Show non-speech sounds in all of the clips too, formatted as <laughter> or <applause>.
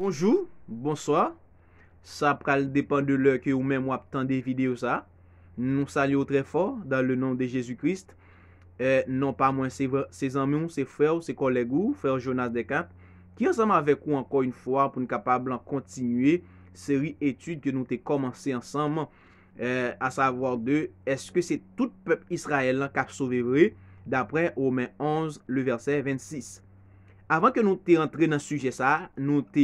Bonjou, bonsoir, sa pral depan de lè kè ou mè mwap tan de eh, non vide ou sa, nou sali ou tre fòr dan le nan de Jezou Krist, nou pa mwen se zanmè ou se frè ou se koleg ou, frè ou Jonas Dekat, ki ansèm avèk ou ankon yon fòr pou nou kapab lan kontinuyè seri etude ke nou te komansè ansèmman, a savòr de, eske se tout pep Israel la kap sovevrè, dapren ou mè 11 le versè 26. Mwen sèm, mwen sèm, mwen sèm, mwen sèm, mwen sèm, mwen sèm, mwen sèm, mwen sèm, mwen sèm, mwen sèm, mwen sèm, mwen sèm Avan ke nou te rentre nan suje sa, nou te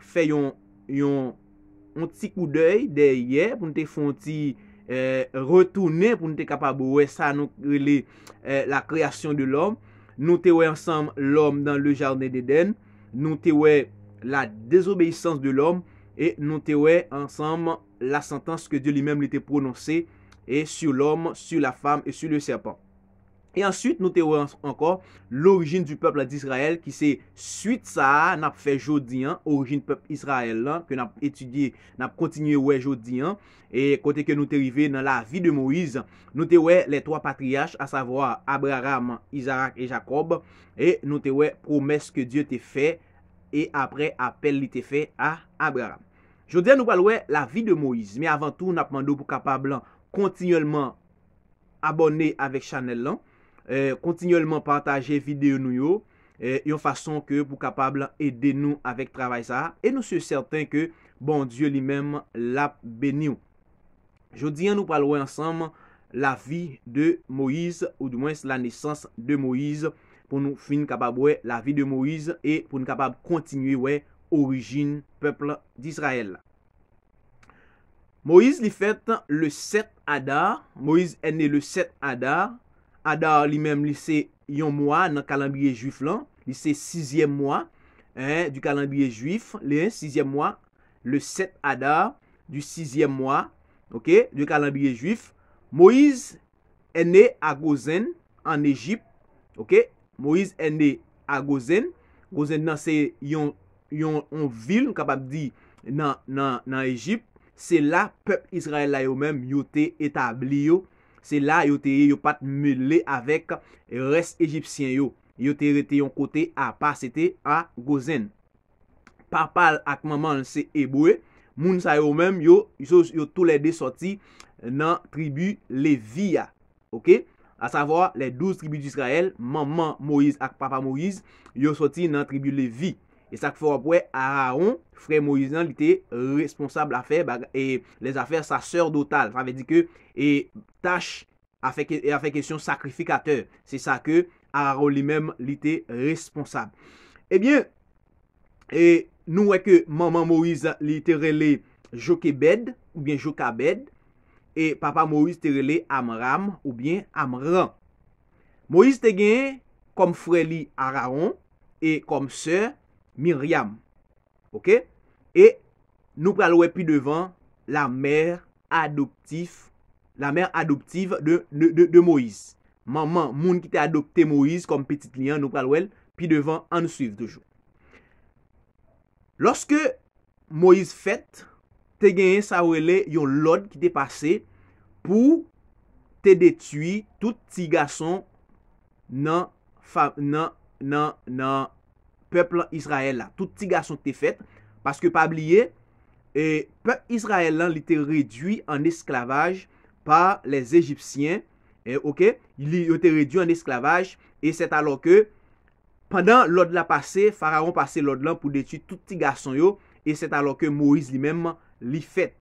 fe yon ti kou dey deye pou nou te fonti euh, retoune pou nou te kapabowe sa nou krele euh, la kreasyon de l'om. Nou te wey ansam l'om dan le jardin de den, nou te wey la dezobeysans de l'om et nou te wey ansam la santans ke diyo li menm li te prononse et sou l'om, sou la fam et sou le serpant. E answit nou te wè ankon l'origin du pep la di Israel ki se suite sa nap fe jodi an, orijin pep Israel lan, ke nap etudye, nap kontinye wè jodi an, e kote ke nou te rive nan la vi de Moïse, nou te wè le 3 patriache, a savoa Abraham, Isaac et Jacob, e nou te wè promes ke Dieu te fe, e apre apel li te fe a Abraham. Jodi an nou pal wè la vi de Moïse, me avan tou nap mandou pou kapab lan kontinyeleman abone avèk chanel lan, kontinyeleman eh, pataje videyo nou yo, yon eh, fason ke pou kapable ede nou avek travay sa, e nou se certain ke bon Diyo li mem la benyou. Jodi, an nou palwe ansam la vi de Moïse, ou di mwens la nesans de Moïse, pou nou fin kapabwe la vi de Moïse, e pou nou kapab kontinye we orijin pepl d'Israël. Moïse li fète le 7 Adar, Moïse enne le 7 Adar, Adar li menm li se yon mwa nan kalambiye juif lan. Li se 6yem mwa du kalambiye juif. Li se 6yem mwa. Le 7 adar du 6yem mwa. Ok. Du kalambiye juif. Moiz ene a Gozen an Egypt. Ok. Moiz ene a Gozen. Gozen nan se yon vil. Ou kapap di nan Egypt. Se la pep Israel la yo menm yote etabli yo. Se la yo teye yo pat mele avek res egipsyen yo. Yo teye rete yon kote apasete a gozen. Papal ak maman se ebwe, moun sa yo mem yo tou lede soti nan tribu levi ya. A savo le 12 tribu di Israel, maman Moiz ak papa Moiz yo soti nan tribu levi ya. E sa k fwo apwè, Araon, frè Moizan, li te responsable a fè, e les a fè sa sèr dotal, fwa ve di kè, e tâche a fè kèsyon sakrifikateur. Se sa kè, Araon li mèm li te responsable. Ebyen, nou wè kè maman Moizan li terele Jokebed, ou bien Jokabed, e papa Moiz terele Amram, ou bien Amran. Moiz te gen, kom frè li Araon, e kom sèr, Miriam. Ok? E nou pralwe pi devan la mer adoptif, la mer adoptif de Moïse. Maman, moun ki te adopte Moïse kom petit liyan nou pralwe pi devan an nou suivi toujou. Lorske Moïse fèt, te genye sawele yon lod ki te pase pou te detui tout ti gason nan fam, nan, nan, nan. Pepl Israel la. Tout ti gason te fet. Paske pa bliye. Pepe Israel lan li te redwi an esklavaj. Pa les Egipsyen. Ok. Li te redwi an esklavaj. E set alo ke. Pendan lod la pase. Fararon pase lod lan pou deti tout ti gason yo. E set alo ke Moise li menm li fet.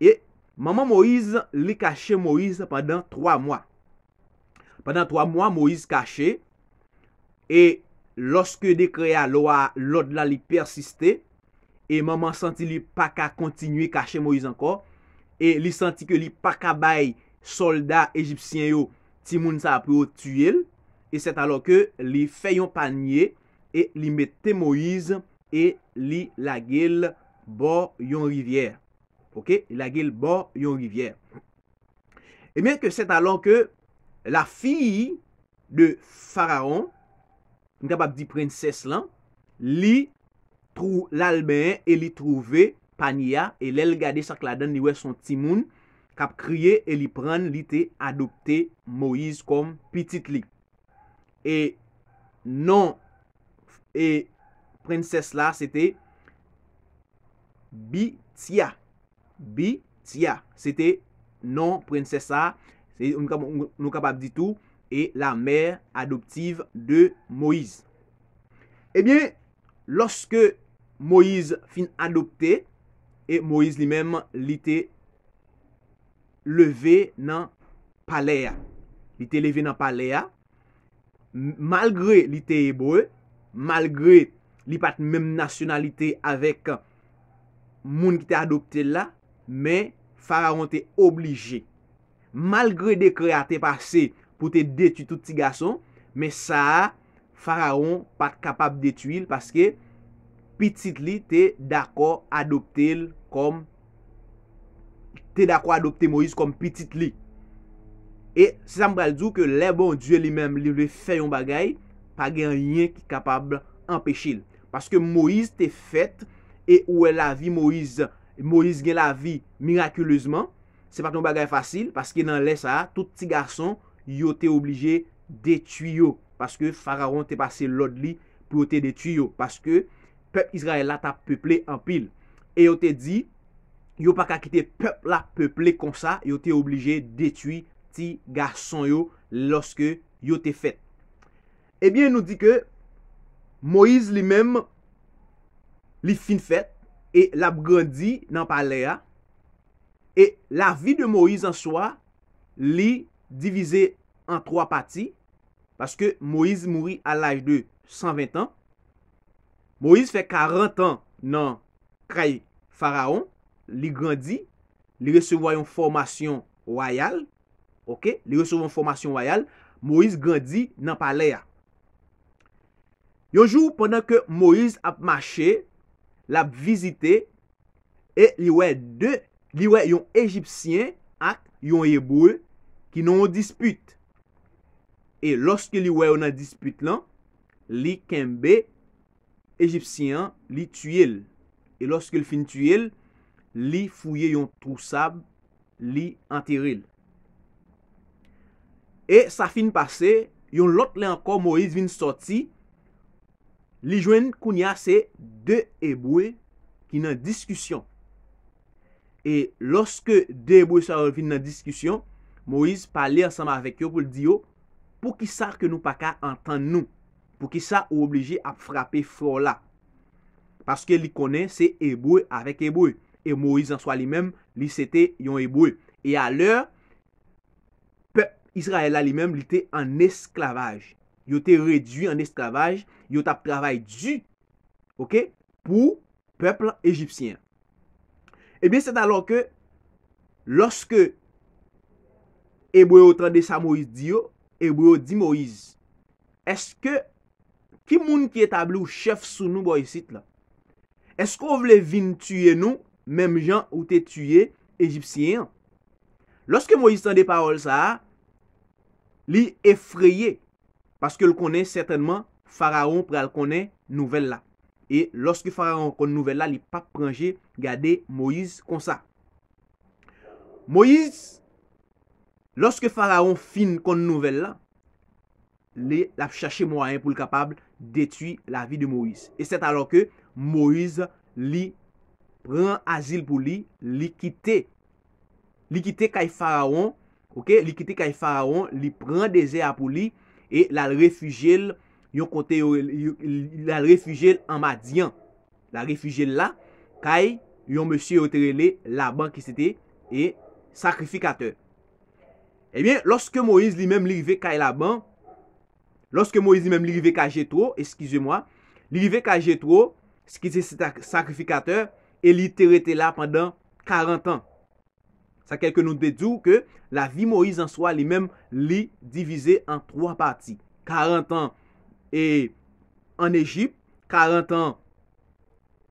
E. Maman Moise li kache Moise. Pendan 3 mwa. Pendan 3 mwa Moise kache. E. loske dekrea lo a lod la li persiste, e maman santi li pa ka kontinuye kache Moise anko, e li santi ke li pa ka bay solda egipsyen yo, timoun sa api yo tuye, e set alo ke li feyon panye, e li mette Moise, e li la gil bor yon rivyer. Ok, la gil bor yon rivyer. E men ke set alo ke la fiye de fararon, Un kap ap di prenses lan, li trou l'Albèen e li trouvé Panyia. E lèl gade sakladan li wè son timoun kap kriye e li pran li te adopte Moïse kom pitit li. E non, e prenses la, se te Bitya. Bitya, se te non prenses la, se te non kap ap di tou Panyia. e la mer adoptive de Moïse. Ebyen, eh loske Moïse fin adopte, e Moïse li menm li te leve nan palea. Li te leve nan palea, malgre li te ebre, malgre li pat menm nasyonalite avek moun ki te adopte la, men fararon te oblige. Malgre de kreate pase pou te detu tout ti garson, men sa, fararon pa kapab detu il, paske pitit li te dako adopte il kom, te dako adopte Moïse kom pitit li. E se sam bral du ke le bon Dieu li men, li le fe yon bagay, pa gen yon yon ki kapab empeshi il. Paske Moïse te fet, e ou e la vi Moïse, Moïse gen la vi mirakulezman, se pat yon bagay fasil, paske nan le sa, tout ti garson, yo te oblije detuy yo. Paske fararon te pase lod li pou yo te detuy yo. Paske pep Israel la ta peple en pil. E yo te di, yo pa kakite pep la peple kon sa, yo te oblije detuy ti gason yo loske yo te fet. Eh Ebyen nou di ke, Moise li menm, li fin fet, e la bugrandi nan pale ya, e la vi de Moise an soa, li fin, divize an 3 pati, paske Moïse mouri al laj de 120 an. Moïse fe 40 an nan krai faraon, li grandi, li resevwa yon formasyon wayal, ok, li resevwa yon formasyon wayal, Moïse grandi nan palea. Yonjou, pwenda ke Moïse ap mache, l ap vizite, e li we yon egipsyen ak yon yebouye, Ki nou ou dispute. E loske li wey ou nan dispute lan, li kembe, egyptiyan, li tuye l. E loske fin tuye l, li fouye yon trou sab, li anteril. E sa fin pase, yon lot le anko Moïse vin soti, li jwen kounia se de eboue ki nan diskusyon. E loske de eboue sa revin nan diskusyon, Moïse pa li ansama avek yo pou li di yo, pou ki sa ke nou pa ka antan nou, pou ki sa ou oblije ap frape fola, paske li konen se ebouye avek ebouye, e Moïse answa li men, li sete yon ebouye, e aler, pep, Israel la li men, li te an esklavaj, yo te redu an esklavaj, yo ta pravay du, ok, pou pep egyptien. Ebyen, eh set alor ke, loske, e bou yo tande sa Moïse di yo, e bou yo di Moïse, eske, ki moun ki etabli ou chef sou nou bo yisit la, eske ou vle vin tuye nou, mem jan ou te tuye, egipsyen, loske Moïse tande parol sa, li efreyé, paske l konen certainman, faraon pre al konen nouvel la, e loske faraon konen nouvel la, li pa pranje gade Moïse konsa. Moïse, Lorske Faraon fin kon nouvel la, li la chache mouayen pou li kapabli detui la vi de Moïse. E set alo ke Moïse li pren azil pou li, li kite. Li kite kay Faraon, li pren dezea pou li, e la refugiel amadyan. La refugiel la, kay yon monsi oterele, la bankiste et sakrifikateur. Ebyen, eh loske Moïse li mèm li rive kajetro, eskize mwa, li rive kajetro, eskize se sakrifikater, e li terete la pandan 40 an. Sa kelke nou dedou ke la vi Moïse an soa li mèm li divize an 3 parti. 40 an en Egypte, 40 an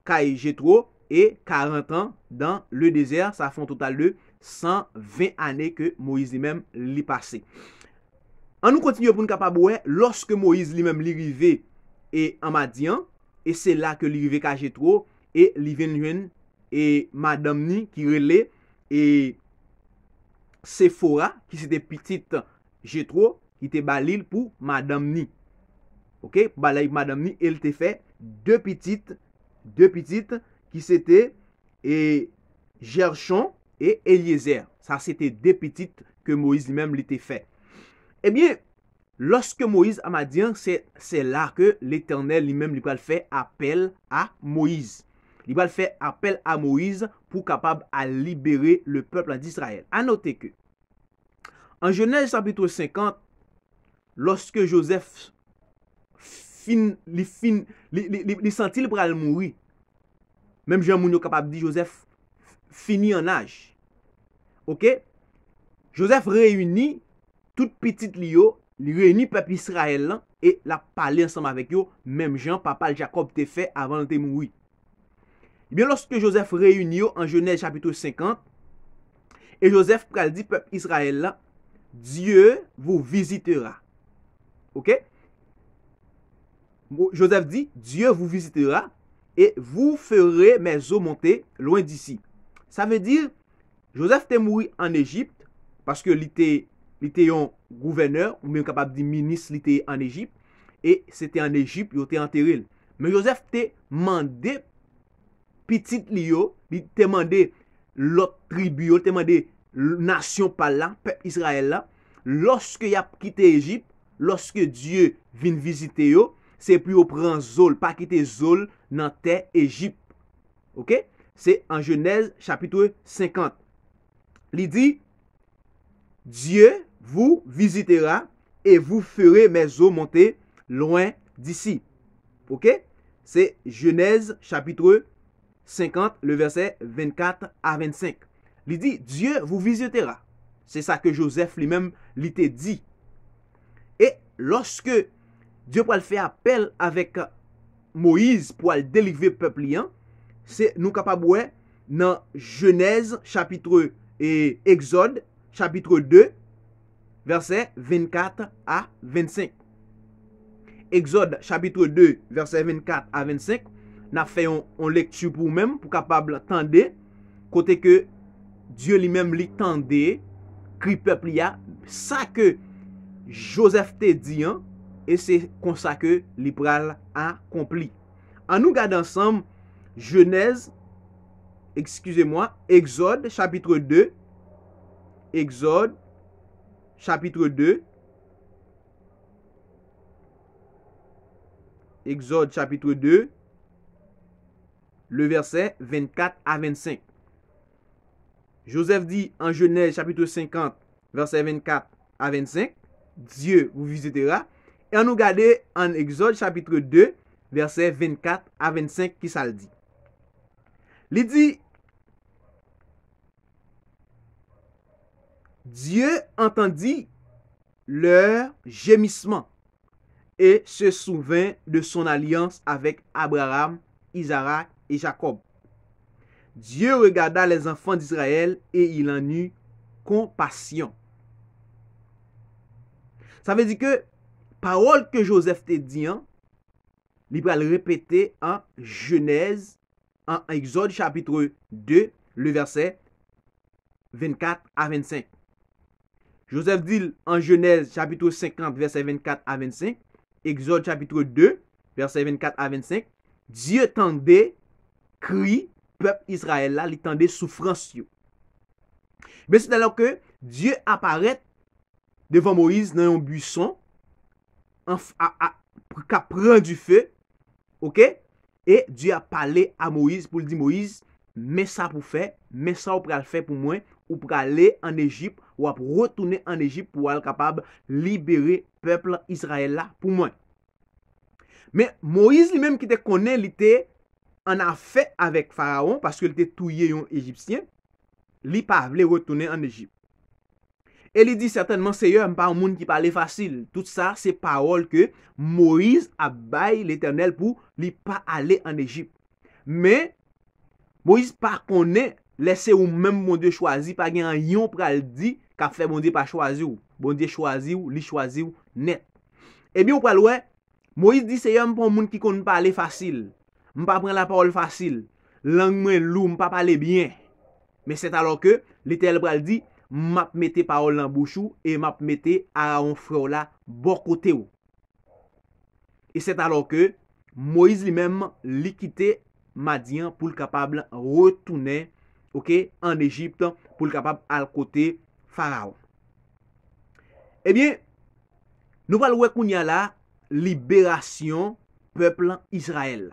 kajetro, et 40 an dans le désert. Sa foun total de... 120 anè ke Moïse li mèm li pase. An nou kontinye pou nou kapabouè, loske Moïse li mèm li rive, e Amadian, e se la ke li rive kajetro, e li venjwen, e Madame Ni ki rele, e Sephora, ki se te pitit jetro, ite balil pou Madame Ni. Ok, balay Madame Ni, el te fe de pitit, de pitit, ki se te, e Gershon, et Eliezer. Ça, c'était des petites que Moïse lui-même l'était fait. Eh bien, lorsque Moïse a dit, hein, c'est là que l'Éternel lui-même lui fait appel à Moïse. Il va faire appel à Moïse pour capable à libérer le peuple d'Israël. À noter que, en Genèse chapitre 50, lorsque Joseph fin, les fin, sentit le mourir, même Jean Mounio capable dit Joseph, finit en âge. Ok, Joseph reyouni tout pitit li yo, li reyouni pep Yisrael lan, e la pali ansanm avek yo, mem jan, papal Jacob te fe avan te moui. Ebyen, eh loske Joseph reyouni yo an jenel chapitou 50, e Joseph pral di pep Yisrael lan, Diyo vou vizitera. Ok, Joseph di, Diyo vou vizitera, e vou fere me zo monte loin disi. Sa ve dir, Joseph te moui an Egypt, paske li te yon gouverneur, ou mwen kapab di minis li te an Egypt, e se te an Egypt, yo te anteril. Men Joseph te mande, pitit li yo, li te mande lot tribyo, li te mande nasyon pala, pep Israel la, loske yap kite Egypt, loske Diyo vin vizite yo, se pi yo pran zol, pa kite zol nan te Egypt. Ok? Se an jenel chapitwe 50. Li di, Diyo vou vizitera, E vou fere me zo monte, Loan disi. Ok? Se jenez chapitre 50, Le verse 24 a 25. Li di, Diyo vou vizitera. Se sa ke Josef li men li te di. E loske, Diyo pou al fe apel avek Moiz, Pou al deleve pepli an, Se nou kapabwe nan jenez chapitre 50, Et Exode, chapitre 2, verset 24 a 25. Exode, chapitre 2, verset 24 a 25. Na fè yon lektu pou mèm, pou kapab tande. Kote ke, Diyo li mèm li tande, kri pepli ya sa ke Joseph te diyan, e se konsa ke li pral akompli. An nou gade ansam, jenez, excusez-moi, Exode chapitre 2. Exode chapitre 2. Exode chapitre 2, le verset 24 à 25. Joseph dit en Genèse chapitre 50, verset 24 à 25, Dieu vous visitera. Et on nous garde en Exode chapitre 2, verset 24 à 25 qui ça le dit. Il dit, Dieu entendit leur gémissement et se souvint de son alliance avec Abraham, Isaac et Jacob. Dieu regarda les enfants d'Israël et il en eut compassion. Ça veut dire que parole que Joseph te dit, hein, il va le répéter en Genèse, en Exode chapitre 2, le verset 24 à 25. Joseph dit en Genèse, chapitre 50, verset 24 a 25, Exode chapitre 2, verset 24 a 25, Diyo tende kri pep Israel la, li tende soufran syo. Ben se talak ke, Diyo aparet devan Moïse nan yon buyson, ka pren du fe, ok? E Diyo apale a Moïse pou li di Moïse, men sa pou fe, men sa ou pra le fe pou mwen, ou pra le an Egip, Ou ap retoune an Egypt pou al kapab libere pepl Israel la pou mwen. Men Moise li menm ki te konen li te an a fe avèk Faraon. Paske li te touye yon Egyptien. Li pa vle retoune an Egypt. E li di certainman se yo mpa moun ki pale fasil. Tout sa se parol ke Moise abay l'Eternel pou li pa ale an Egypt. Men Moise pa konen... Lesè ou mèm bondye chwazi pa gen an yon pral di Kap fè bondye pa chwazi ou Bondye chwazi ou, li chwazi ou, net E bi ou pral wè Moïse di se yon mpon moun ki kon mpale fasil Mpapren la parol fasil Langmen lou mpapale bien Men set alò ke Li tèl pral di Mpapmete parol lan bouchou E mpapmete a an frou la bokote ou E set alò ke Moïse li mèm likite Madian pou l kapablen retounen Ok, an Egypt pou li kapap al kote Faraon. Ebyen, nou pal wè koun ya la liberasyon pepl Israel.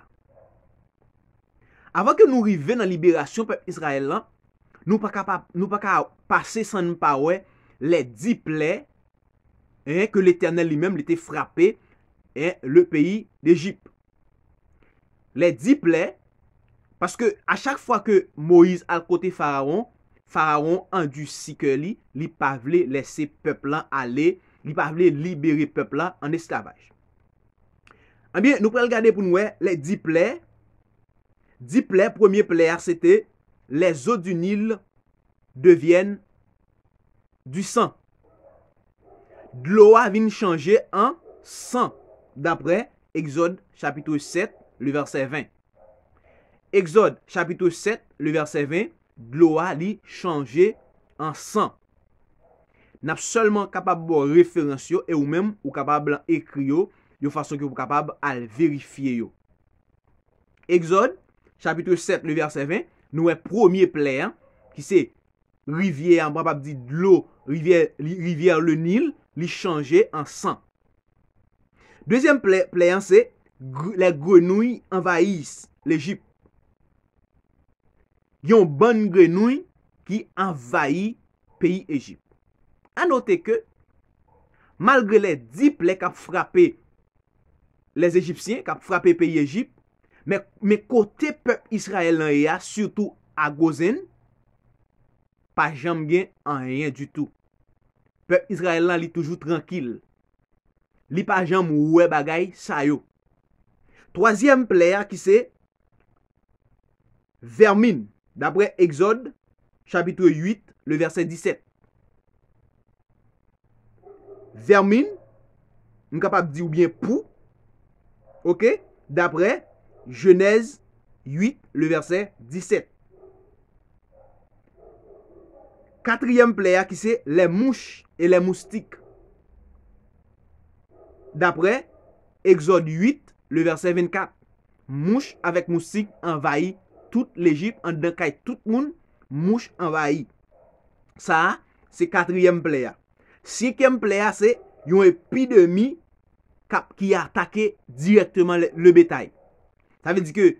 Avan ke nou rive nan liberasyon pepl Israel, nou pa ka pase san mpa wè le diple ke l'Eternel li menm li te frape le peyi d'Egypt. Le diple... Paske a chak fwa ke Moïse al kote Faraon, Faraon an du sike li, li pavle lese pepla ale, li pavle libere pepla an eskavaj. An eh bien, nou prel gade pou nou e, le di ple, di ple, premier ple a, se te, le zo dun il devyen du san. Dlo avin chanje an san, dapre Exode chapitou 7, le verse 20. Exode, chapitre 7, le verset 20, glo a li chanje an san. N ap solman kapab bo referans yo, e ou menm ou kapab lan ekri yo, yo fason ki ou kapab al verifi yo. Exode, chapitre 7, le verset 20, nou e promye pleyan ki se rivyer, an papab di glo, rivyer le nil, li chanje an san. Dezyen pleyan se, le grenoui envahis le jip. Yon ban grenoui ki envayi peyi Ejip. A note ke, malgre le dip le kap frape les Ejipsyen, kap frape peyi Ejip, me kote pep Israelan e a, surtout a Gozen, pa jam gen anyen du tou. Pep Israelan li toujou tranquil. Li pa jam ouwe bagay sayo. Troasyem ple a ki se, vermin. D'apre exode, chapitre 8, le verset 17. Vermine, mn kapap di ou bien pou. Ok, d'apre jenez 8, le verset 17. Katriyem playa ki se, le mouche e le moustik. D'apre exode 8, le verset 24. Mouche avek moustik envahi. tout l'Egypt an den kay tout moun mouch envayi. Sa, se katriyem pleya. Sikyem pleya se, yon epidemi kap ki atake direktyman le betay. Ta ve di ke,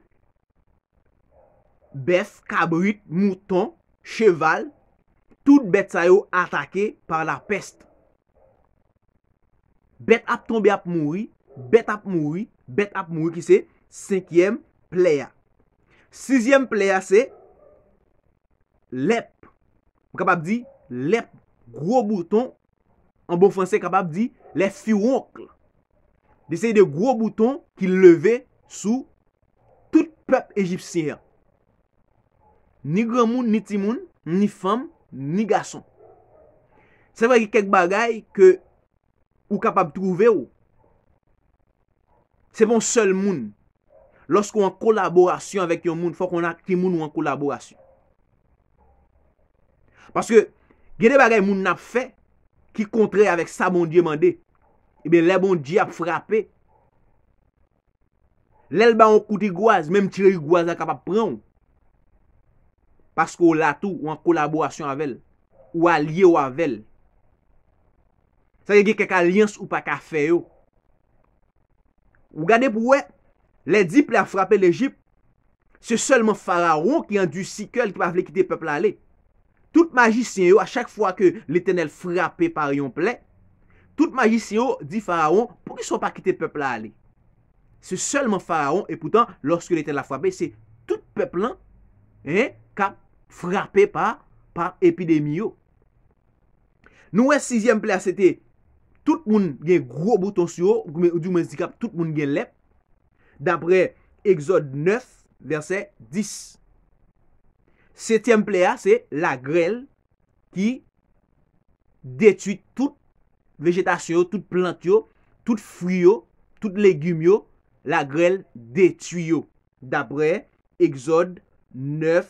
bes, kabrit, mouton, cheval, tout bet sayo atake par la pest. Bet ap tombi ap mouri, bet ap mouri, bet ap mouri ki se, sikyem pleya. Sizyem pleya se, lep. Ou kapap di, lep. Gro bouton, an bon franse kapap di, lef fiwonkle. Disye de gro bouton ki leve sou tout pep egipsyen. Ni gran moun, ni timoun, ni fam, ni gason. Se vwe ki kek bagay ke ou kapap touve ou. Se bon sol moun. Lorsk ou an kolaborasyon avèk yon moun, fòk ou nan ki moun ou an kolaborasyon. Paske, gede bagay moun nan ap fè, ki kontre avèk sa bon diye mandè. Eh Ibe, le bon diye ap frapè. Lèl ba an kouti gwaz, mèm tire yi gwaz an kapap prè ou. Paske ou latou ou an kolaborasyon avèl. Ou a liye ou avèl. Sè yi ge kek a liens ou pa ka fè yo. Ou gade pou wèk. Lè di plè a frapè l'Egypte, se seulement faraon ki an du sikel ki pa vle kite peplè alè. Tout magis yon yo, a chak fwa ke l'Eternel frapè par yon plè, tout magis yon yo, di faraon, pou ki son pa kite peplè alè. Se seulement faraon, e poutan, lòske l'Eternel a frapè, se tout peplè an, kap frapè par epidèmi yo. Nou wè, sizyèm plè, se te, tout moun gen gro bouton syo, ou di mwen zikap, tout moun gen lep, D'apre exode 9, verset 10. Septemplea, se la grelle ki detuit tout vegetasyon, tout plantyon, tout fuyon, tout legumyon, la grelle detuyon. D'apre exode 9,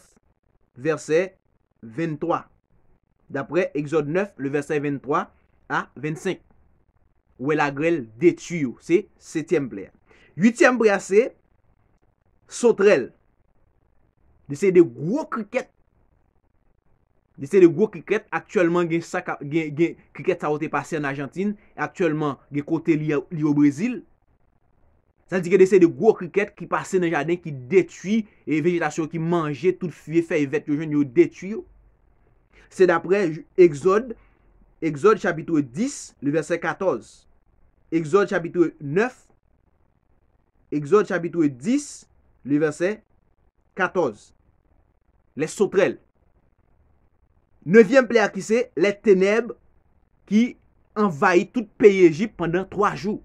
verset 23. D'apre exode 9, verset 23 a 25. Ou e la grelle detuyon, se septemplea. Yutèm bre asè, Sotrel. Desè de gwo kriket. Desè de gwo kriket, aktuellement gen kriket sa wote pase en Argentine, aktuellement gen kote li yo Brezil. Sanzi gen desè de gwo kriket ki pase nan jaden ki detui, e vegetasyon ki manje tout fuyé fèy vet yo jen yo detuyo. Se dapre Exode, Exode chapitou 10, le versè 14. Exode chapitou 9, Exode chapitou e 10, li verse 14. Le sotrel. Nevyem ple akise, le teneb ki envayi tout peye Egip pandan 3 jou.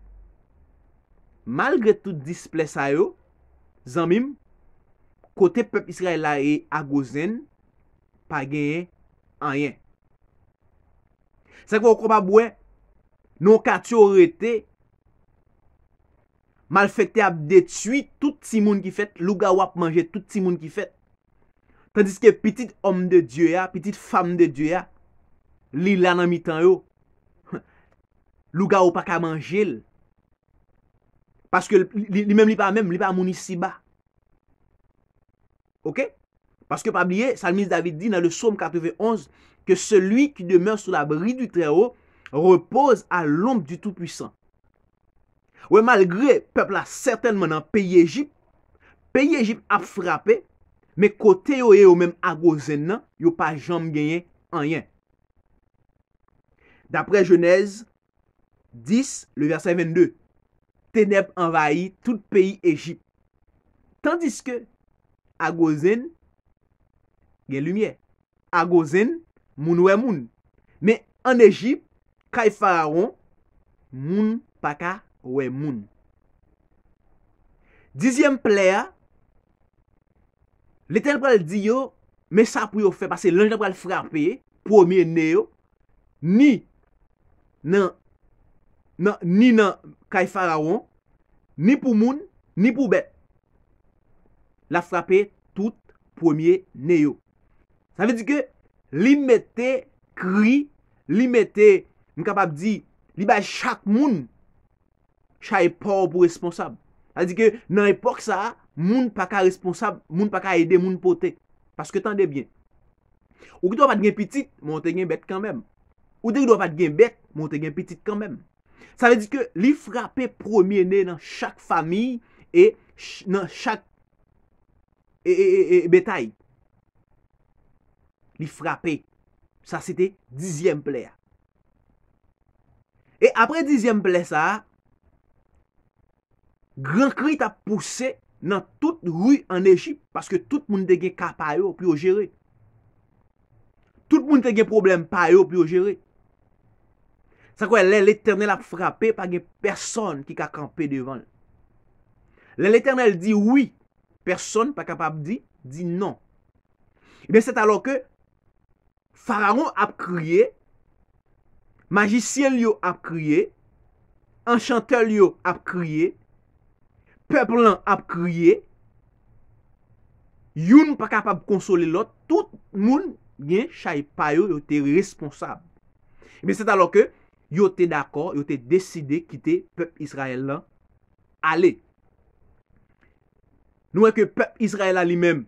Malgre tout disple sayo, zanmim, kote pep Israel la e agozin, pa genye anyen. Sek vo okropa boue, non kat yo rete, Malfekte ap detuy tout timoun ki fet, luga wap manje tout timoun ki fet. Tandis ke pitit om de Diyo ya, pitit fam de Diyo ya, li lanan mitan yo, <laughs> luga wap akam anjil. Paske li mem li pa mem, li pa mouni si ba. Ok? Paske pabliye, salmis David di nan le soum 91, ke selwi ki demeur sou la bri du treyo, repoz a lomp du tou pwisan. Ou e malgre, pepla certainman an peyi Ejip, peyi Ejip ap frape, me kote yo e yo menm Agozen nan, yo pa jom genyen anyen. Dapre jenez, dis, le versay 22, teneb envayi tout peyi Ejip. Tandis ke, Agozen, gen lumiye. Agozen, moun we moun. Me an Ejip, kay fararon, moun paka moun. Wè moun Dizyèm ple ya Lè ten pral di yo Mè sa pou yo fè Pase lè ten pral frapè Pou miye ne yo Ni nan Ni nan kay faraon Ni pou moun Ni pou bet La frapè tout pou miye ne yo Sa vè di ke Li mette kri Li mette Li bay chak moun chay pa ou pou responsab. Sa di ke nan epok sa, moun pa ka responsab, moun pa ka ede moun pote. Paske tan debyen. Ou ki do pat gen petit, moun te gen bet kanmem. Ou di ki do pat gen bet, moun te gen petit kanmem. Sa di ke li frape promine nan chak fami e nan chak e e e e betay. Li frape. Sa site dizyem ple a. E apre dizyem ple sa a, Gran kri ta pousse nan tout rui an Ejip paske tout moun te gen kapay yo pi yo jere. Tout moun te gen problem pay yo pi yo jere. Sa kwe, lè l'Eternel ap frape pa gen person ki ka kampe devan. Lè l'Eternel di oui, person pa kapap di, di non. Eh Ibe, set alo ke fararon ap kriye, magisye liyo ap kriye, enchantel liyo ap kriye, pep lan ap kriye, yon pa kapap konsole lot, tout moun gen chay payo, yo te responsable. Men set alo ke, yo te dako, yo te deside, kite pep Israel lan, ale. Nouwe ke pep Israel la li men,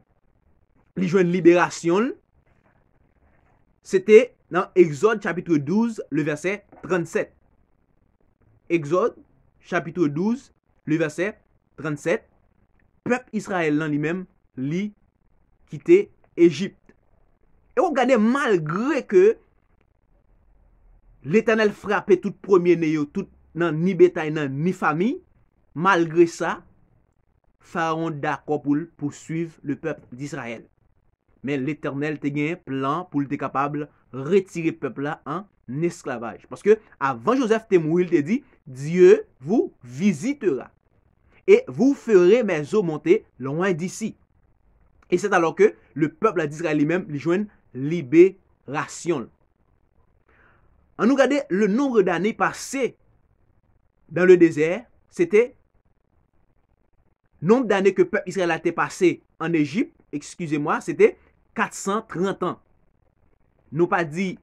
li jwen liberasyon, se te nan Exodus chapitre 12, le versey 37. Exodus chapitre 12, le versey 37. 37, pep Yisrael nan li men li kite Egipte. E ou gade malgre ke l'Eternel frape tout premier ne yo, tout nan ni betay nan ni fami, malgre sa, faron da kopoul pou suive le pep d'Yisrael. Men l'Eternel te gen plan pou li te kapable retire pep la an esklavaj. Parce que avant Joseph te mou, il te di, Dieu vous visitera. et vous ferez mes eaux monter loin d'ici. Et c'est alors que le peuple d'Israël lui-même lui joint libération. En nous regardant le nombre d'années passées dans le désert, c'était nombre d'années que le peuple d'Israël a été passé en Égypte, excusez-moi, c'était 430 ans. Nous pas dit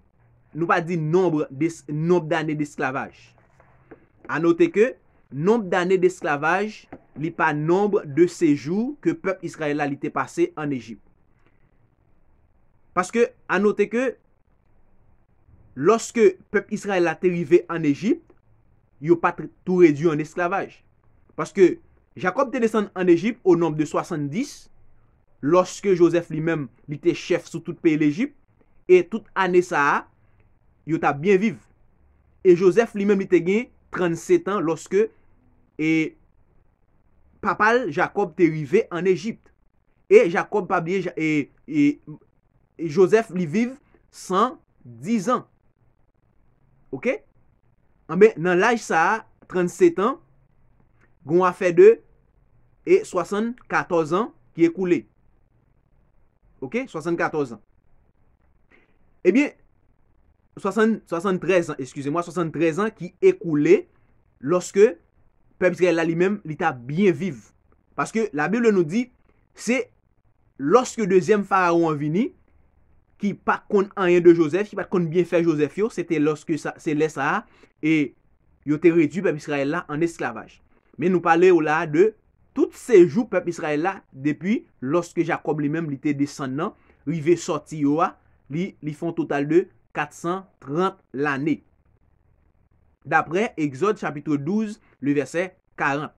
nous pas dit nombre d'années nombre d'esclavage. À noter que Nombe d'anè d'esklavaj li pa nombre de sejou ke pep Israel a li te pase an Ejip. Paske anote ke loske pep Israel a te rive an Ejip, yo pa tou redyu an esklavaj. Paske Jacob te desan an Ejip o nombe de 70 loske Joseph li mèm li te chef sou tout pey l'Ejip et tout anè sa a, yo ta bien viv. Et Joseph li mèm li te gen 37 ans loske E papal Jakob terive an Egypt. E Jakob pablie, e, e, e Joseph li vive 110 an. Ok? Anbe nan laj sa 37 an, goun a fe de, e 74 an ki ekoule. Ok? 74 an. Ebyen, 73 an, eskuse mwa, 73 an ki ekoule, loske, pep Israel la li men, li ta bien viv. Paske la Bible nou di, se loske deuxième faraou an vini, ki pa kon an yen de Joseph, ki pa kon bien fe Joseph yo, se te loske se lesa a, e yo te ridu pep Israel la an esklavaj. Men nou pale ou la de, tout se jou pep Israel la, depi loske Jacob li men li te desan nan, li ve sorti yo a, li fon total de 430 l'anek. Dapre Exode chapitre 12, le verset 40.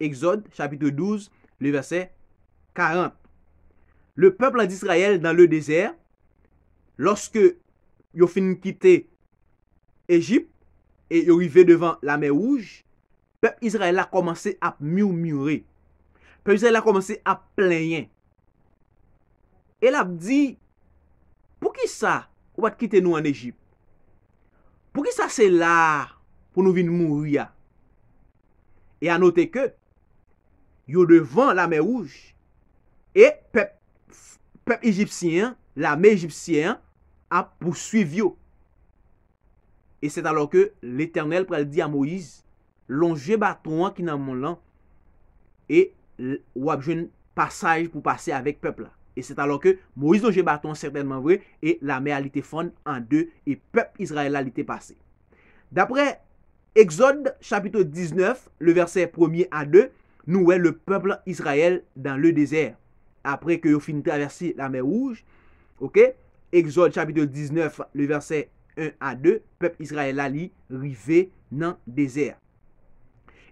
Exode chapitre 12, le verset 40. Le pepl an Disraël dan le deser, loske yo fin kite Egypt, e yo yive devan la mer ouj, pep Israel la komanse ap miw miw re. Pep Israel la komanse ap plen yen. El ap di, pou ki sa ou bat kite nou an Egypt? Pou ki sa se la... pou nou vin moun ouya. E anote ke, yo devan la mè ouj, e pep, pep egipsyen, la mè egipsyen, ap pou suiv yo. E set alor ke, l'Eternel pral di a Moïse, lon je baton an ki nan moun lan, e wap jen passage pou pase avèk pep la. E set alor ke, Moïse lon je baton an sertenman vwe, e la mè alite fon an de, e pep Israel alite pase. Dapre, Eksod, chapitou 19, le versè 1 a 2, nou wè le pèpl Israel dan le dézèr. Apre ke yo finite a versi la mè rouge, ok? Eksod, chapitou 19, le versè 1 a 2, pèpl Israel la li rive nan dézèr.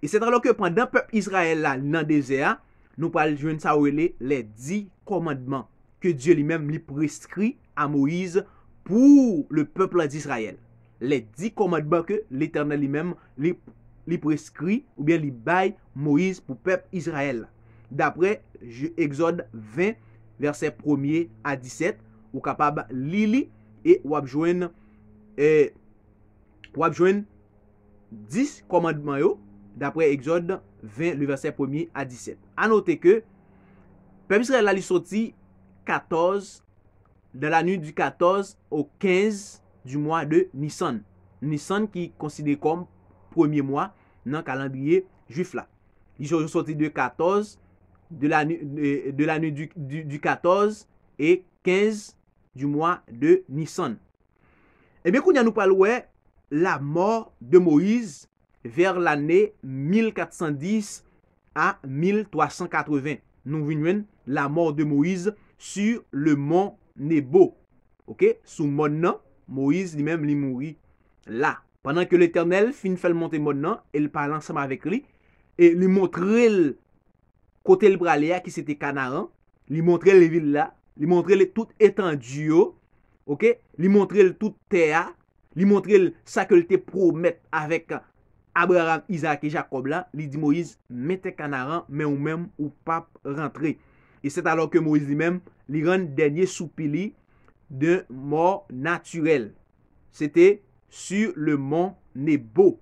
E sè tralò ke pandan pèpl Israel la nan dézèr, nou pal jwen sa wè li le di komandman ke Diyo li mèm li preskri a Moïse pou le pèpl Israel. Le di komadman ke l'Eternel li mem li preskri ou bien li bay Moïse pou pep Israel. Dapre Exodus 20 verset 1 a 17 ou kapab li li e wapjwen 10 komadman yo dapre Exodus 20 verset 1 a 17. Anote ke pep Israel la li soti 14 de la ni du 14 ou 15. Du mwa de Nisan Nisan ki konside kom Premier mwa nan kalandriye Jufla Ijou soti de 14 De l'anye du 14 E 15 Du mwa de Nisan Ebe eh kounyan nou palwe La mor de Moise Ver l'anye 1410 A 1380 Nou vinwen la mor de Moise Su le mon nebo Ok Su mon nan Moïse li mèm li mouri la. Pendan ke l'Eternel fin fèl monte moun non, nan, el pal ansèm avèk li, e li montre l kote l bralea ki sete kanaran, li montre l vil la, li montre l tout etan diyo, li montre l tout teya, li montre l sa ke l te promet avèk Abraham, Isaac et Jacob la, li di Moïse mette kanaran mè ou mèm ou pap rentre. E set alò ke Moïse li mèm, li ren denye sou pili, De mor naturel. Sete sur le mon nebo.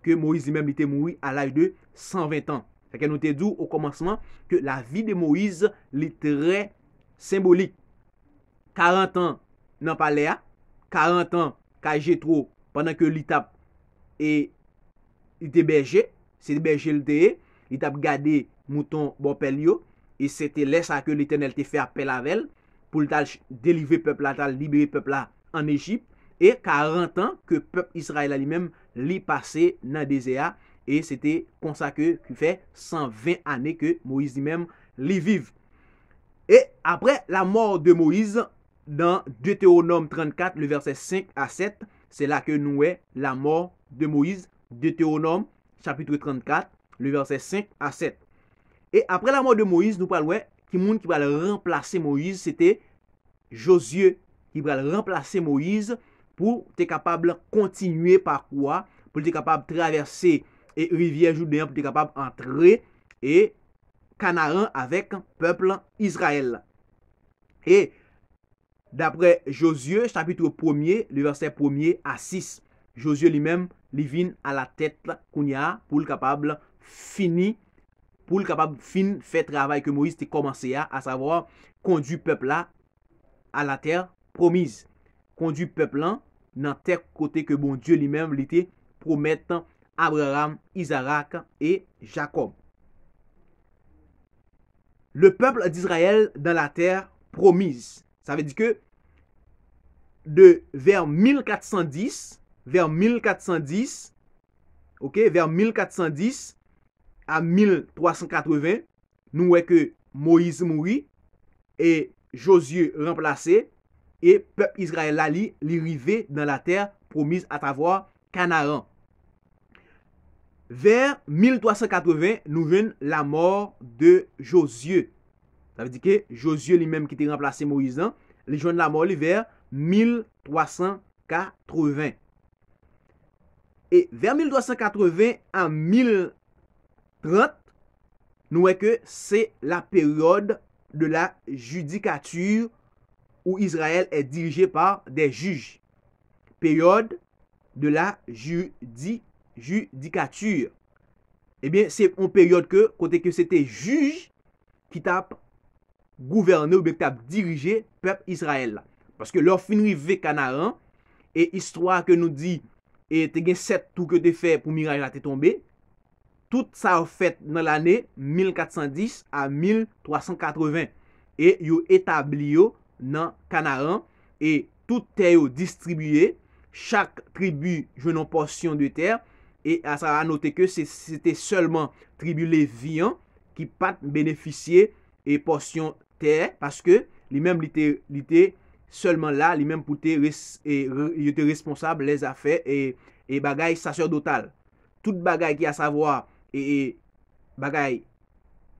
Ke Moise li mem li te moui a lage de 120 an. Fake nou te dou ou komanseman. Ke la vi de Moise li tre symbolik. 40 an nan pale a. 40 an kaje tro. Pendan ke li tap e. Li te beje. Se te beje li te e. Li tap gade mouton bo pel yo. E se te lesa ke li tenel te fe apel avel. pou l'tal delive pepl la tal, libe pepl la an Ejip, e 40 an ke pep Israel a li mem li pase nan Dezea, e sete konsa ke ki fe 120 ane ke Moise li mem li vive. E apre la mor de Moise, dan Deutéonorme 34, le verse 5 a 7, se la ke nou e la mor de Moise, Deutéonorme 34, le verse 5 a 7. E apre la mor de Moise, nou palwe, ki moun ki pral remplase Moïse, sete Josie, ki pral remplase Moïse, pou te kapable kontinue pa kwa, pou te kapable traverse, e rivye jouden, pou te kapable antre, e kanaran avek pepl Israel. E, dapre Josie, chapitre 1, l'universè premier, a 6, Josie li mèm li vin a la tèt koun ya, pou l'kapable fini, pou l kapab fin fet ravay ke Moïse te komanse ya, a savor, kondu pepla a la ter promis. Kondu pepla nan ter kote ke bon Diyo li mem li te prometan Abraham, Isaac, e Jacob. Le pepla di Israel dan la ter promis, sa ve di ke, de ver 1410, ver 1410, ok, ver 1410, a 1380, nou wè ke Moïse moui, e Josie remplase, e pep Israel ali li rive nan la ter promise atavwa Kanaran. Ver 1380, nou ven la mor de Josie. Sa vè di ke Josie li menm ki te remplase Moïse lan, li jwen la mor li ver 1380. E ver 1380, an 1380, 30 nouwe ke se la periode de la judikatur ou Israel e dirije par de juj. Periode de la judikatur. Ebyen eh se yon periode ke kote ke se te juj ki tap gouverne ou bi tap dirije pep Israel. Paske lor finri ve kanaran e istwa ke nou di e te gen set tou ke te fe pou miraj la te tombe. tout sa ou fèt nan l'anè, 1410 a 1380, e yo etabli yo nan Kanaran, e tout ter yo distribuyè, chak tribu jounon porsyon de ter, e sa anote ke se te seulement tribu le viyan, ki pat beneficye e porsyon ter, paske li menm li te seulement la, li menm pou te e, yote responsable les afè, e bagay sa sèr dotal. Tout bagay ki a sa vwa, E, e bagay,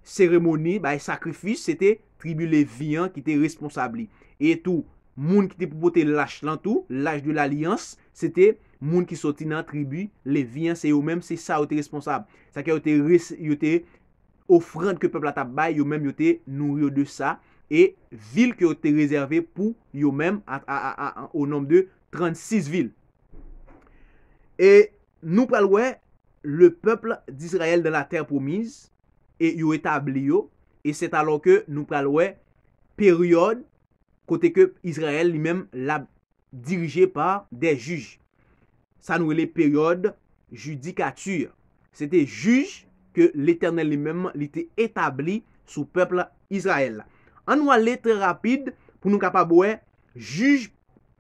seremoni, bagay sakrifis, se te tribu le viyan ki te responsabli. E tou, moun ki te pou pote lache lan tou, lache de l'alyans, se te moun ki soti nan tribu le viyan, se yo men, se sa yo te responsabli. Sa ki yo te ofrande ke peblata bay, yo men yo te nouyo de sa, e vil ki yo te rezervi pou yo men, au nom de 36 vil. E nou palwe, Le pepl d'Israël dan la ter promis e yo etabli yo. E set alon ke nou pralwe periode kote ke Israël li men la dirije par de juj. San nou e le periode judikatur. Sete juj ke l'Eternel li men li te etabli sou pepl Israël. An wale tre rapide pou nou kapabwe juj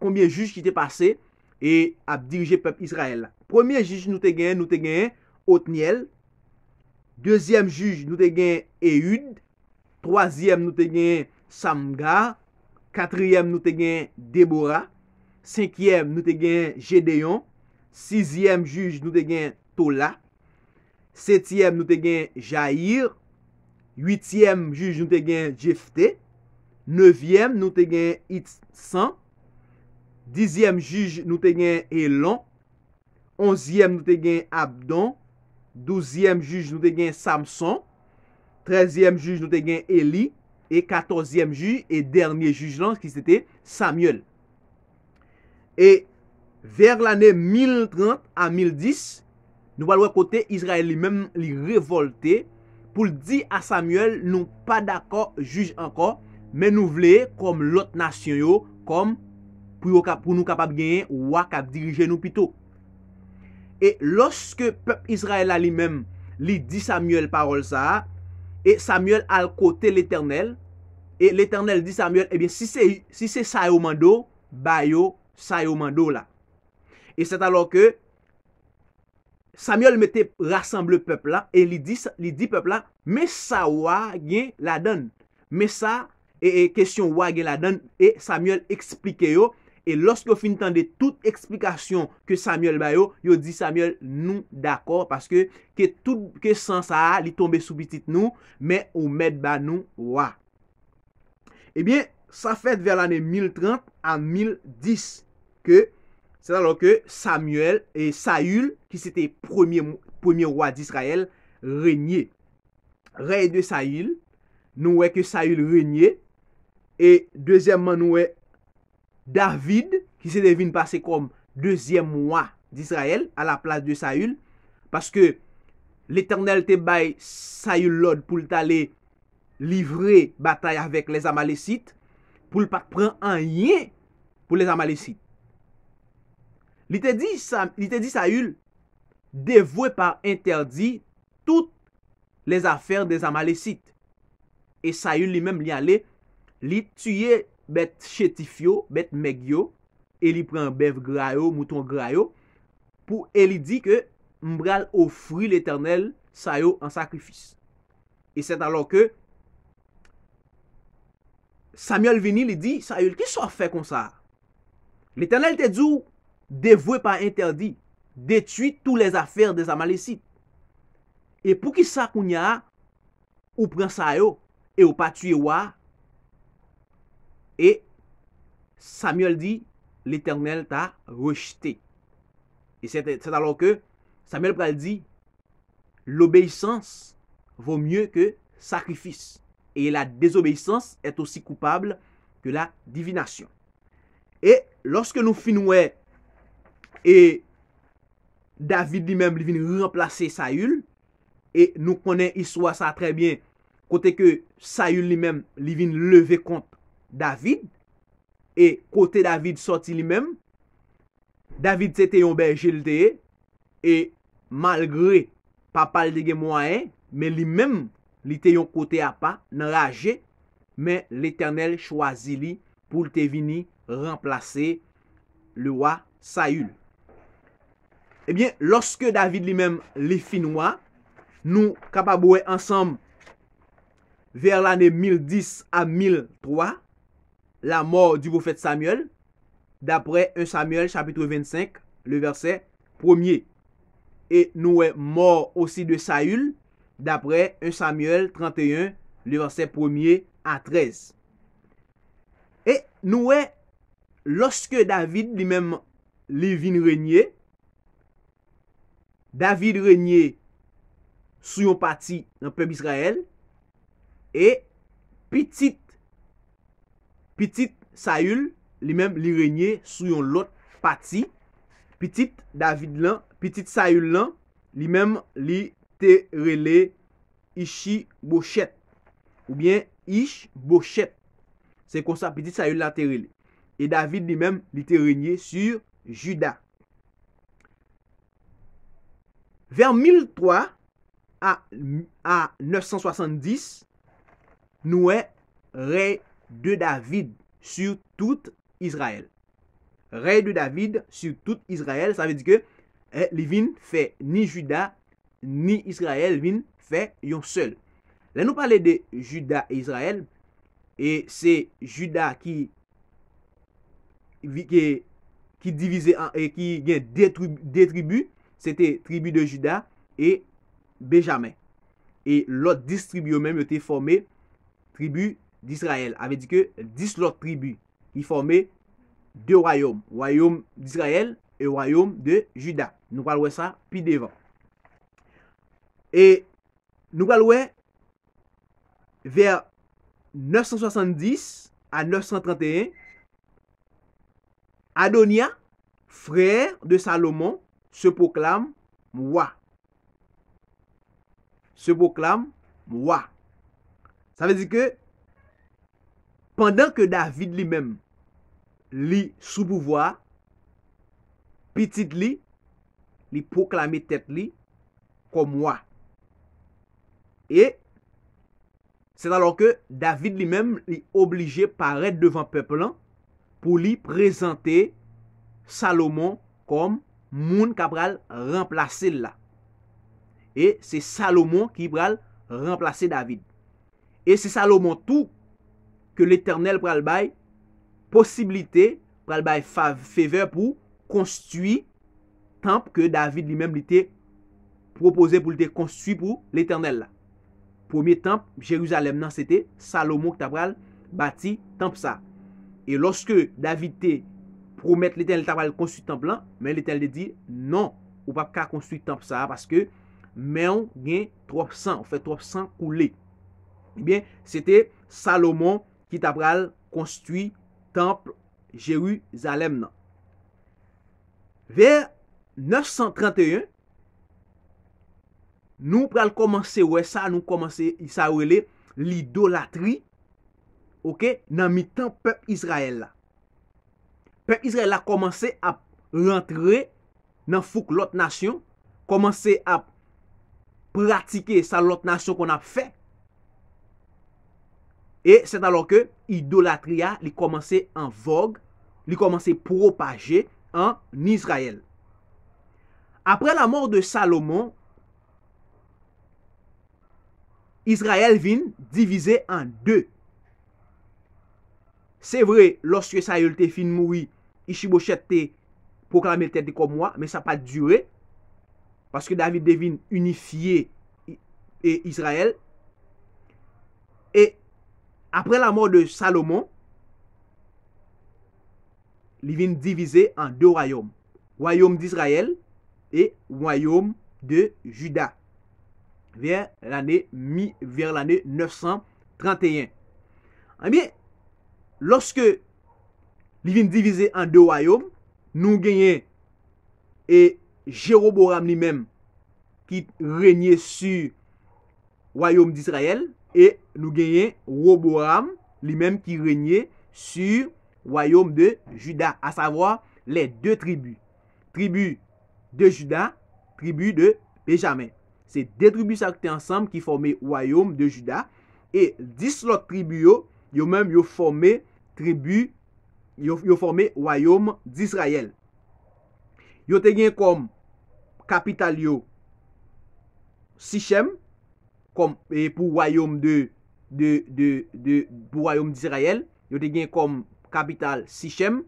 konbien juj ki te pasey. E ap dirije pep Israel. Premier juj nou te gen, nou te gen Otniel. Dezyem juj nou te gen Ehud. Troasyem nou te gen Samga. Katryem nou te gen Debora. Senkyem nou te gen Gedeon. Sizyem juj nou te gen Tola. Setyem nou te gen Jair. Yuytyem juj nou te gen Jefte. Nevyem nou te gen Itsan. dizyem juj nou te gen Elan, onzyem nou te gen Abdon, douzyem juj nou te gen Samson, trezyem juj nou te gen Eli, e katorzyem juj, e dernyen juj lan ki se te Samuel. E ver l'anè 1030 a 1010, nou valwe kote Israel li men li revolte, pou li di a Samuel nou pa daka juj anka, men nou vle kom lot nasyon yo, kom Israel. pou nou kapap genyen wak ap dirije nou pito. E loske pep Israel a li mem, li di Samuel parol sa, e Samuel al kote l'Eternel, e l'Eternel di Samuel, ebyen eh si se sa yo mando, ba yo sa yo mando la. E set alo ke, Samuel mette rassemble pep la, e li di pep la, me sa wak gen la don. Me sa, e kesyon e, wak gen la don, e Samuel explike yo, E loske yo finitande tout eksplikasyon ke Samuel ba yo, yo di Samuel nou d'akor paske ke tout ke sansa a li tombe soubitit nou, me ou med ba nou wa. Ebyen, eh sa fèt ver l'anè 1030 an 1010 ke, se talo ke Samuel e Saül, ki sète premier premier wad Israel, renyè. Rey de Saül, nou we ke Saül renyè e dezyèmman nou we David ki se devine pase kom Dezyem mwa disrael A la plas de Saül Paske l'eternel te bay Saül Lod pou l'ta le Livre batay avek Les amalessit Pou l pat pren anye Pou les amalessit Li te di Saül Devwe par interdi Tout les afer Des amalessit E Saül li mem li ale Li tuye bet chetifyo, bet megyo, el li pren bev grayo, mouton grayo, pou el li di ke mbral ofri l'Eternel sayo an sakrifis. E set alo ke, Samuel vini li di, sayo, l'ki so fè kon sa? L'Eternel te djou, devwe pa interdi, detui tou les afer de zama lesi. E pou ki sa koun ya, ou pren sayo, e ou pa tuyewa, E Samuel di, l'Eternel ta rejite. E set alo ke Samuel pral di, l'obeysans vò mye ke sakrifis. E la dezobeysans et osi koupable ke la divinasyon. E loske nou finou e David li men li vin remplase Sayul, e nou konen iswa sa trebyen kote ke Sayul li men li vin leve kont, David, e kote David soti li mem, David se te yon belje li te e, e malgre papal dege mwa e, me li mem li te yon kote apa nan raje, me l'Eternel chwazi li pou te vini remplase le wa Sayul. Ebyen, eh loske David li mem li finwa, nou kapabowe ansam ver l'ane 1010 a 1003, la mor du boufet Samuel, d'apre 1 Samuel chapitre 25, le verset premier. E nou e mor osi de Saül, d'apre 1 Samuel 31, le verset premier a 13. E nou e, loske David li menm levin renyè, David renyè sou yon pati nan peb Israel, e pitit Pitit Sayul li men li renyen sou yon lot pati. Pitit David lan, pitit Sayul lan, li men li terele ishi boshet. Ou bien ishi boshet. Se konsa pitit Sayul la terele. E David li men li terenyen sou yon lot pati. Ver 1003 a 970 noue rey. de David sur tout Yisrael. Rey de David sur tout Yisrael. Sa ve di ke eh, li vin fe ni juda ni Yisrael vin fe yon sel. La nou pale de juda Yisrael e se juda ki ki divize e ki gen detribu se te tribu de juda e bejame. E lot distribu e te forme tribu Avè di ke 10 lot tribu yi formè 2 rayoum. Rayoum disrayel et rayoum de juda. Nou kalwè sa pi devan. E et nou kalwè ver 970 a 931. Adonia, frèr de Salomon, se poklam mwa. Se poklam mwa. pandan ke David li mem li soupouvoir, pitit li, li poklami tet li, kon mwa. E, se talon ke David li mem li oblije paret devan pep lan, pou li prezante Salomon kon moun ka pral remplase la. E, se Salomon ki pral remplase David. E, se Salomon tou l'Eternel pral bay posibilite, pral bay feve pou konstuit temp ke David li men li te propose pou li te konstuit pou l'Eternel la. Premier temp, Jerusalem nan, se te Salomon tabral bati temp sa. E loske David te promette l'Eternel tabral konstuit temp lan, men l'Eternel di di, non ou pa ka konstuit temp sa, parce ke men yon gen trof san, ou fe trof san ou li. Bien, se te Salomon ki ta pral konstuit temple Jeruzalem nan. Ver 931, nou pral komanse wè sa, nou komanse, sa wè lè, l'idolatri, nan mitan pep Israel la. Pep Israel la komanse ap rentre nan fok lot nasyon, komanse ap pratike sa lot nasyon kon ap fè, Et c'est alors que idolatria li komanse en vogue, li komanse propage en Israel. Apre la mor de Salomon, Israel vin divise en deux. Se vre, loske sa yol te fin moui, Ichiboshete proklamelte di komwa, men sa pa dure, paske David devin unifiye e Israel. Et, apre la mor de Salomon, li vin divize an do rayom. Rayom di Israel e rayom de Juda. Ver l'anè 931. An bien, loske li vin divize an do rayom, nou genye e Jero Boram li men ki renyè su rayom di Israel e Nou genyen Roboram, li menm ki renyen sur wayom de Juda, a savoa, le de tribu. Tribu de Juda, tribu de Benjamin. Se de tribu sakte ansam ki forme wayom de Juda e dis lot tribu yo, yo menm yo forme tribu, yo forme wayom dis rayel. Yo te geny kon, kapital yo, Sishem, pou wayom de de bouwayoum d'Israël, yo te gen kom kapital Sichem,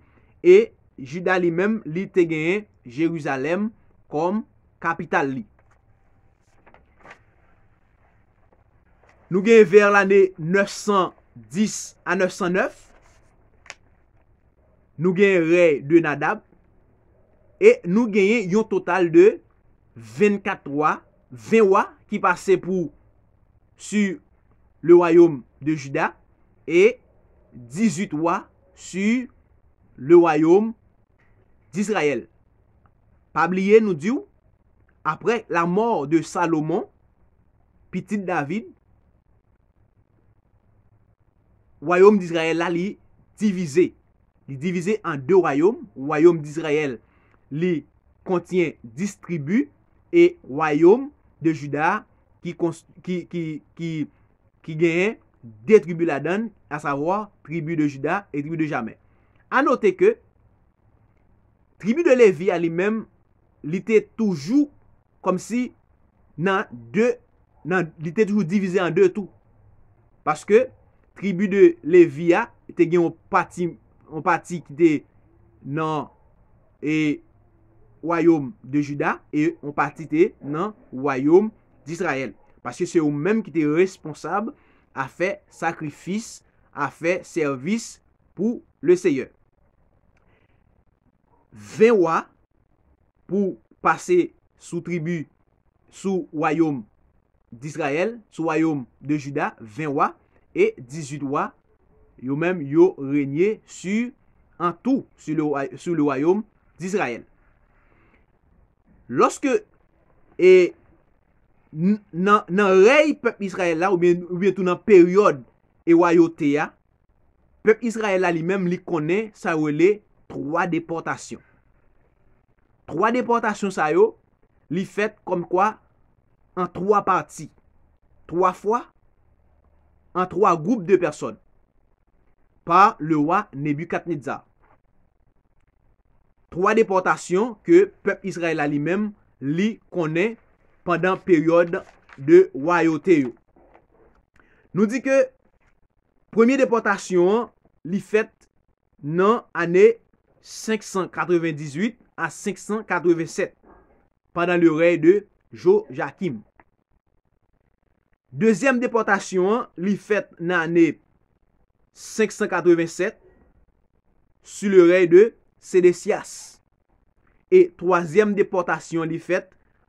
e juda li mem li te gen Jeruzalem kom kapital li. Nou gen ver l'anè 910 a 909, nou gen rey de Nadab, e nou gen yon total de 24 wa, 20 wa ki pase pou su Le wayoum de juda. Et 18 oua. Su le wayoum. D'israël. Pabliye nou diou. Apre la mor de Salomon. Pitit David. Wayoum d'israël la li. Divize. Divize an de wayoum. Wayoum d'israël. Li kontien distribu. Et wayoum de juda. Ki pwajoum. Ki genye de tribu la dan, a savo tribu de juda et tribu de jame. A note ke tribu de levia li men li te toujou kom si nan li te toujou divize an de tou. Paske tribu de levia te genye w pati ki te nan wayoum de juda et w pati te nan wayoum di Israel. Paske se ou menm ki te responsab a fe sakrifis, a fe servis pou le seye. 20 wa pou pase sou tribu sou wayoum di Israel, sou wayoum de Juda, 20 wa. E 18 wa, yo menm yo renyen su an tou, sou le wayoum di Israel. Lorske e... nan rey pep Israel la ou bin tout nan peryode ewayote ya, pep Israel la li men li konen sa yo le 3 deportasyon. 3 deportasyon sa yo li fet konm kwa an 3 parti, 3 fwa, an 3 goup de person, pa le wwa Nebu Katnidza. 3 deportasyon ke pep Israel la li men li konen pandan peryode de Waioteyo. Nou di ke, premiye deportasyon li fet nan ane 598 a 587, pandan le rey de Jojakim. Dezyem deportasyon li fet nan ane 587, su le rey de Sedesias. E troasyem deportasyon li fet,